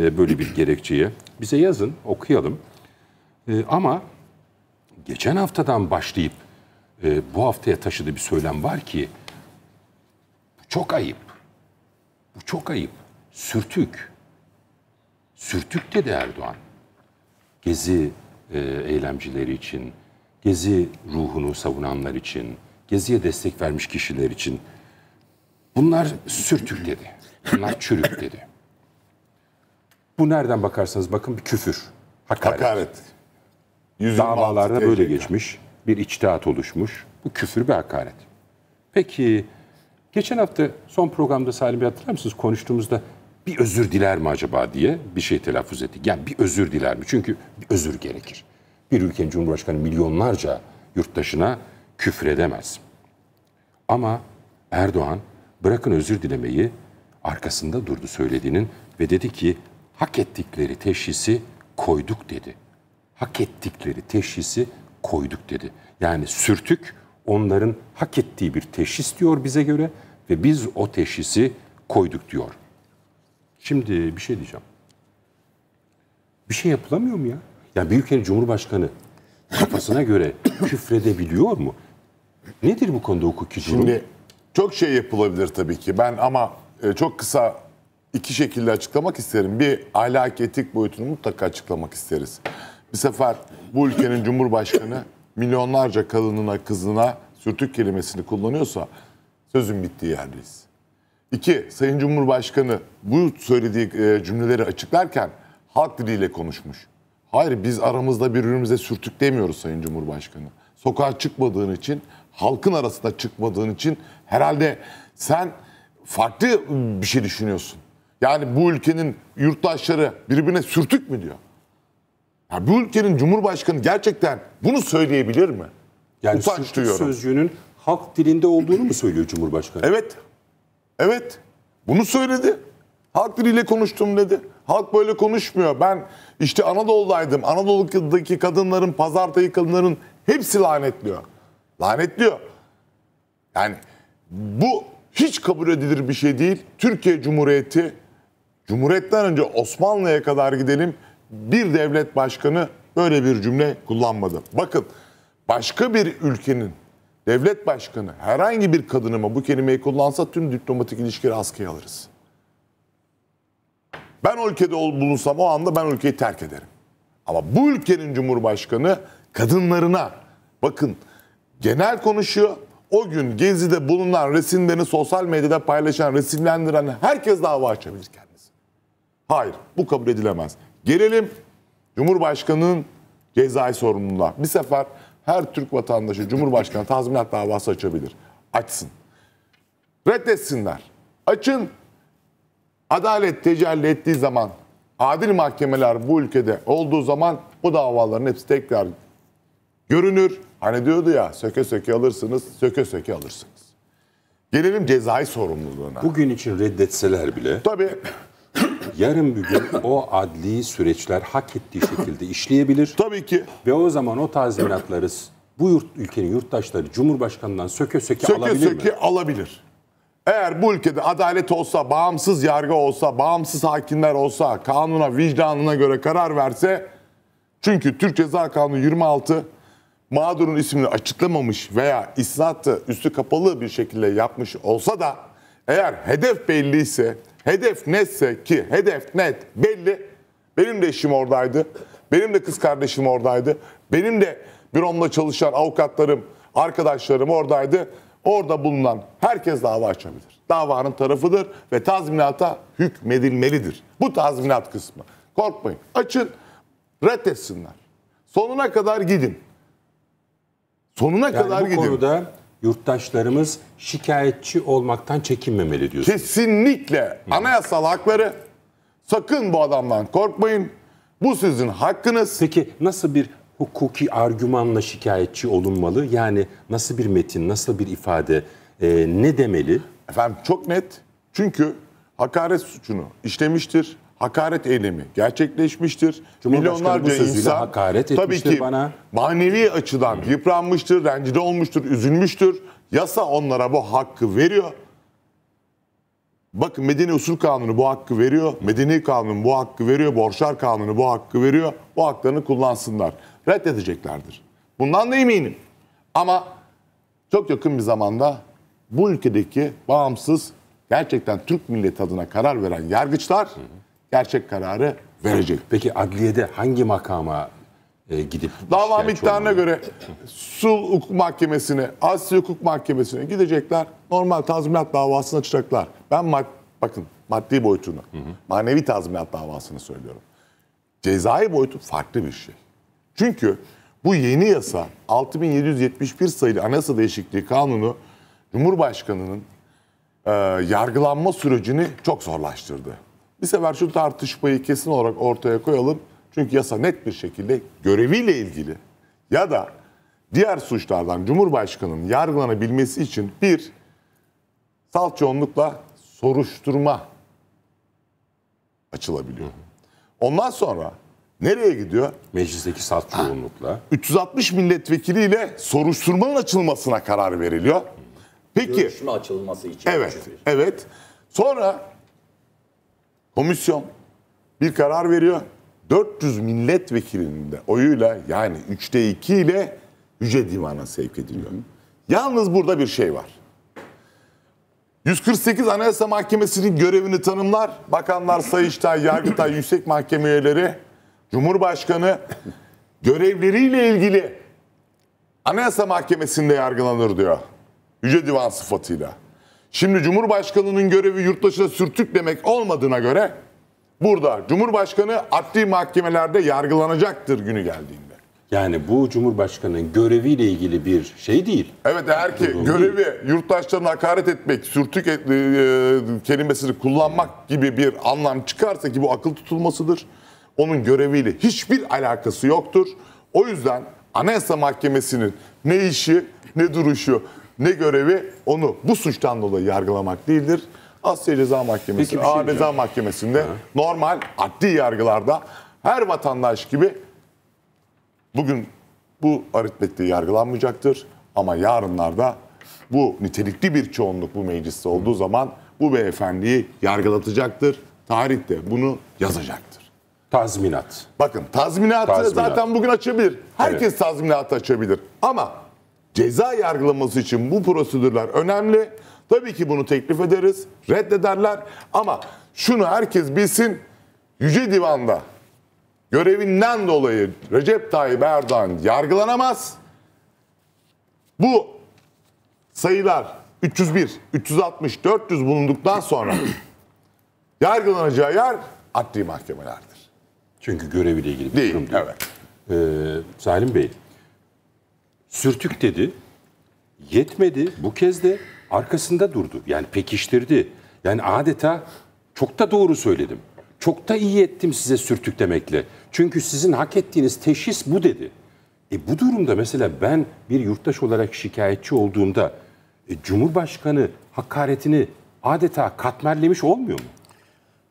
E, böyle bir gerekçeye. Bize yazın, okuyalım. E, ama geçen haftadan başlayıp e, bu haftaya taşıdığı bir söylem var ki bu çok ayıp. Bu çok ayıp. Sürtük. Sürtük dedi Erdoğan. Gezi eylemcileri için, Gezi ruhunu savunanlar için, Gezi'ye destek vermiş kişiler için bunlar sürtük dedi. Bunlar çürük dedi. Bu nereden bakarsanız bakın bir küfür, hakaret. Hakaret. Davalarda böyle geçmiş. Bir içtihat oluşmuş. Bu küfür bir hakaret. Peki geçen hafta son programda Salim Bey hatırlar mısınız? Konuştuğumuzda bir özür diler mi acaba diye bir şey telaffuz etti. Yani bir özür diler mi? Çünkü bir özür gerekir. Bir ülkenin Cumhurbaşkanı milyonlarca yurttaşına küfür edemez. Ama Erdoğan bırakın özür dilemeyi arkasında durdu söylediğinin ve dedi ki hak ettikleri teşhisi koyduk dedi. Hak ettikleri teşhisi koyduk dedi. Yani sürtük onların hak ettiği bir teşhis diyor bize göre ve biz o teşhisi koyduk diyor. Şimdi bir şey diyeceğim. Bir şey yapılamıyor mu ya? Yani bir cumhurbaşkanı kafasına göre küfredebiliyor mu? Nedir bu konuda hukuki durum? Şimdi çok şey yapılabilir tabii ki. Ben ama e, çok kısa iki şekilde açıklamak isterim. Bir ahlak etik boyutunu mutlaka açıklamak isteriz. Bir sefer bu ülkenin cumhurbaşkanı milyonlarca kadınına kızına sürtük kelimesini kullanıyorsa sözün bittiği yerdeyiz. İki, Sayın Cumhurbaşkanı bu söylediği e, cümleleri açıklarken halk diliyle konuşmuş. Hayır biz aramızda birbirimize sürtük demiyoruz Sayın Cumhurbaşkanı. Sokağa çıkmadığın için, halkın arasında çıkmadığın için herhalde sen farklı bir şey düşünüyorsun. Yani bu ülkenin yurttaşları birbirine sürtük mü diyor. Ya bu ülkenin Cumhurbaşkanı gerçekten bunu söyleyebilir mi? Yani Utanç duyuyorum. sözcüğünün halk dilinde olduğunu mu söylüyor Cumhurbaşkanı? Evet. Evet. Bunu söyledi. Halk diliyle konuştum dedi. Halk böyle konuşmuyor. Ben işte Anadolu'daydım. Anadolu'daki kadınların, pazartayı kadınların hepsi lanetliyor. Lanetliyor. Yani bu hiç kabul edilir bir şey değil. Türkiye Cumhuriyeti Cumhuriyet'ten önce Osmanlı'ya kadar gidelim. Bir devlet başkanı böyle bir cümle kullanmadı. Bakın başka bir ülkenin devlet başkanı herhangi bir kadınıma bu kelimeyi kullansa tüm diplomatik ilişkileri askıya alırız. Ben o ülkede bulunsam o anda ben ülkeyi terk ederim. Ama bu ülkenin cumhurbaşkanı kadınlarına bakın genel konuşuyor. O gün Gezi'de bulunan resimlerini sosyal medyada paylaşan, resimlendiren herkes dava açabilir kendine. Hayır bu kabul edilemez. Gelelim Cumhurbaşkanı'nın cezai sorumluluğuna. Bir sefer her Türk vatandaşı Cumhurbaşkanı tazminat davası açabilir. Açsın. Reddetsinler. Açın. Adalet tecelli ettiği zaman, adil mahkemeler bu ülkede olduğu zaman bu davaların hepsi tekrar görünür. Hani diyordu ya söke söke alırsınız, söke söke alırsınız. Gelelim cezai sorumluluğuna. Bugün için reddetseler bile. Tabii yarın bir gün o adli süreçler hak ettiği şekilde işleyebilir. Tabii ki. Ve o zaman o tazminatları bu yurt, ülkenin yurttaşları Cumhurbaşkanı'ndan söke söke, söke alabilir söke mi? Söke alabilir. Eğer bu ülkede adalet olsa, bağımsız yargı olsa, bağımsız hakimler olsa, kanuna, vicdanına göre karar verse... Çünkü Türk Ceza Kanunu 26 mağdurun ismini açıklamamış veya islatı üstü kapalı bir şekilde yapmış olsa da eğer hedef belliyse Hedef netse ki hedef net belli. Benim de işim oradaydı. Benim de kız kardeşim oradaydı. Benim de büromla çalışan avukatlarım, arkadaşlarım oradaydı. Orada bulunan herkes dava açabilir. Davanın tarafıdır ve tazminata hükmedilmelidir. Bu tazminat kısmı. Korkmayın. Açın, reddetsinler. Sonuna kadar gidin. Sonuna yani kadar bu gidin. konuda yurttaşlarımız şikayetçi olmaktan çekinmemeli diyorsunuz. Kesinlikle anayasal hakları sakın bu adamdan korkmayın. Bu sizin hakkınız. Peki nasıl bir hukuki argümanla şikayetçi olunmalı? Yani nasıl bir metin, nasıl bir ifade, e, ne demeli? Efendim çok net. Çünkü hakaret suçunu işlemiştir hakaret eylemi gerçekleşmiştir. Milyonlarca insan hakaret tabii ki bana. manevi açıdan yıpranmıştır, rencide olmuştur, üzülmüştür. Yasa onlara bu hakkı veriyor. Bakın Medeni Usul Kanunu bu hakkı veriyor. Medeni Kanun bu hakkı veriyor. Borçlar Kanunu bu hakkı veriyor. Bu haklarını kullansınlar. Reddedeceklerdir. Bundan da eminim. Ama çok yakın bir zamanda bu ülkedeki bağımsız gerçekten Türk milleti adına karar veren yargıçlar hı hı gerçek kararı verecek. Peki adliyede hangi makama e, gidip... Dava miktarına göre su hukuk mahkemesine, Asya hukuk mahkemesine gidecekler. Normal tazminat davasını açacaklar. Ben mad bakın maddi boyutunu, hı hı. manevi tazminat davasını söylüyorum. Cezai boyutu farklı bir şey. Çünkü bu yeni yasa 6771 sayılı anayasa değişikliği kanunu Cumhurbaşkanı'nın e, yargılanma sürecini çok zorlaştırdı. Bir sefer şu tartışmayı kesin olarak ortaya koyalım. Çünkü yasa net bir şekilde göreviyle ilgili ya da diğer suçlardan Cumhurbaşkanı'nın yargılanabilmesi için bir salçonlukla soruşturma açılabiliyor. Ondan sonra nereye gidiyor? Meclisteki salt çoğunlukla. 360 milletvekiliyle soruşturmanın açılmasına karar veriliyor. Peki. Görüşme açılması için. Evet, evet. Sonra komisyon bir karar veriyor. 400 milletvekilinin de oyuyla yani 3'te 2 ile Yüce Divan'a sevk ediliyor. Hı hı. Yalnız burada bir şey var. 148 Anayasa Mahkemesi'nin görevini tanımlar. Bakanlar, Sayıştay, Yargıtay, Yüksek Mahkeme üyeleri, Cumhurbaşkanı görevleriyle ilgili Anayasa Mahkemesi'nde yargılanır diyor. Yüce Divan sıfatıyla. Şimdi Cumhurbaşkanı'nın görevi yurttaşına sürtüklemek olmadığına göre burada Cumhurbaşkanı adli mahkemelerde yargılanacaktır günü geldiğinde. Yani bu Cumhurbaşkanı'nın göreviyle ilgili bir şey değil. Evet eğer ki Durum görevi değil. yurttaşlarına hakaret etmek, sürtük et, e, e kelimesini kullanmak gibi bir anlam çıkarsa ki bu akıl tutulmasıdır. Onun göreviyle hiçbir alakası yoktur. O yüzden Anayasa Mahkemesi'nin ne işi ne duruşu ne görevi? Onu bu suçtan dolayı yargılamak değildir. Asya Ceza Mahkemesi, Peki, şey Ceza Mahkemesi'nde ha. normal adli yargılarda her vatandaş gibi bugün bu aritmetikte yargılanmayacaktır. Ama yarınlarda bu nitelikli bir çoğunluk bu mecliste olduğu zaman bu beyefendiyi yargılatacaktır. Tarih de bunu yazacaktır. Tazminat. Bakın tazminatı tazminat. zaten bugün açabilir. Herkes evet. tazminatı açabilir. Ama ceza yargılaması için bu prosedürler önemli. Tabii ki bunu teklif ederiz, reddederler ama şunu herkes bilsin, Yüce Divan'da görevinden dolayı Recep Tayyip Erdoğan yargılanamaz. Bu sayılar 301, 360, 400 bulunduktan sonra yargılanacağı yer adli mahkemelerdir. Çünkü göreviyle ilgili bir değil, durum değil. Evet. Ee, Salim Bey, sürtük dedi. Yetmedi. Bu kez de arkasında durdu. Yani pekiştirdi. Yani adeta çok da doğru söyledim. Çok da iyi ettim size sürtük demekle. Çünkü sizin hak ettiğiniz teşhis bu dedi. E bu durumda mesela ben bir yurttaş olarak şikayetçi olduğumda e, Cumhurbaşkanı hakaretini adeta katmerlemiş olmuyor mu?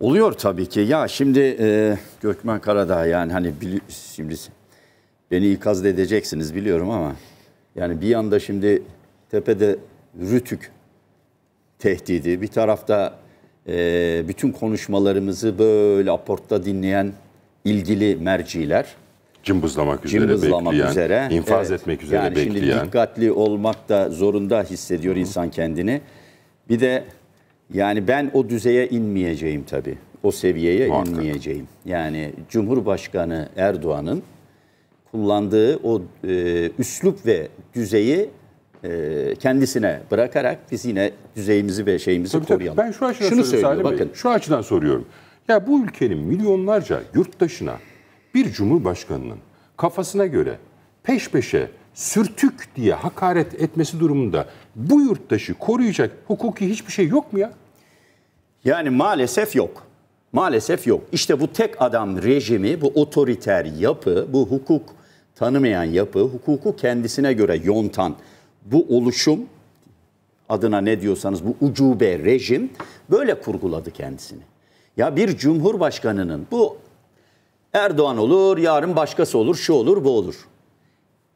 Oluyor tabii ki. Ya şimdi e, Gökmen Karadağ yani hani şimdi Beni ikaz edeceksiniz biliyorum ama yani bir yanda şimdi tepede Rütük tehdidi, bir tarafta e, bütün konuşmalarımızı böyle aportta dinleyen ilgili merciler cımbızlamak üzere cımbızlamak bekleyen, üzere, infaz evet, etmek üzere yani bekleyen. Şimdi dikkatli olmak da zorunda hissediyor Hı. insan kendini. Bir de yani ben o düzeye inmeyeceğim tabii. O seviyeye Muhakkak. inmeyeceğim. Yani Cumhurbaşkanı Erdoğan'ın kullandığı o e, üslup ve düzeyi e, kendisine bırakarak biz yine düzeyimizi ve şeyimizi tabii, koruyalım. Tabii. Ben şu açıdan Şunu söylüyorum Salim bakın. Bey, şu açıdan soruyorum. Ya bu ülkenin milyonlarca yurttaşına bir cumhurbaşkanının kafasına göre peş peşe sürtük diye hakaret etmesi durumunda bu yurttaşı koruyacak hukuki hiçbir şey yok mu ya? Yani maalesef yok. Maalesef yok. İşte bu tek adam rejimi, bu otoriter yapı, bu hukuk tanımayan yapı hukuku kendisine göre yontan bu oluşum adına ne diyorsanız bu ucube rejim böyle kurguladı kendisini. Ya bir cumhurbaşkanının bu Erdoğan olur, yarın başkası olur, şu olur, bu olur.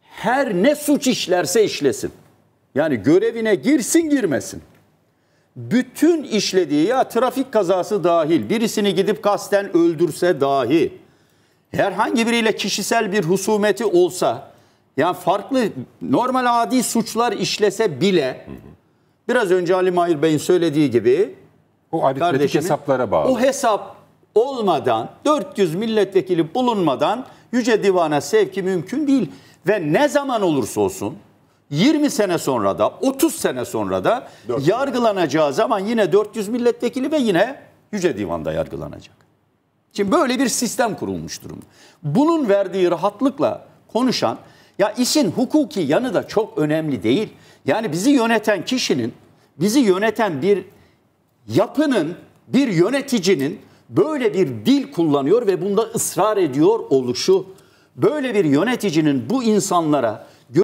Her ne suç işlerse işlesin. Yani görevine girsin girmesin. Bütün işlediği ya trafik kazası dahil birisini gidip kasten öldürse dahi herhangi biriyle kişisel bir husumeti olsa yani farklı normal adi suçlar işlese bile biraz önce Ali Mahir Bey'in söylediği gibi o aritmetik hesaplara bağlı. O hesap olmadan 400 milletvekili bulunmadan Yüce Divan'a sevki mümkün değil. Ve ne zaman olursa olsun 20 sene sonra da 30 sene sonra da yargılanacağı zaman yine 400 milletvekili ve yine Yüce Divan'da yargılanacak. Şimdi böyle bir sistem kurulmuş durumda. Bunun verdiği rahatlıkla konuşan ya işin hukuki yanı da çok önemli değil. Yani bizi yöneten kişinin, bizi yöneten bir yapının, bir yöneticinin böyle bir dil kullanıyor ve bunda ısrar ediyor oluşu. Böyle bir yöneticinin bu insanlara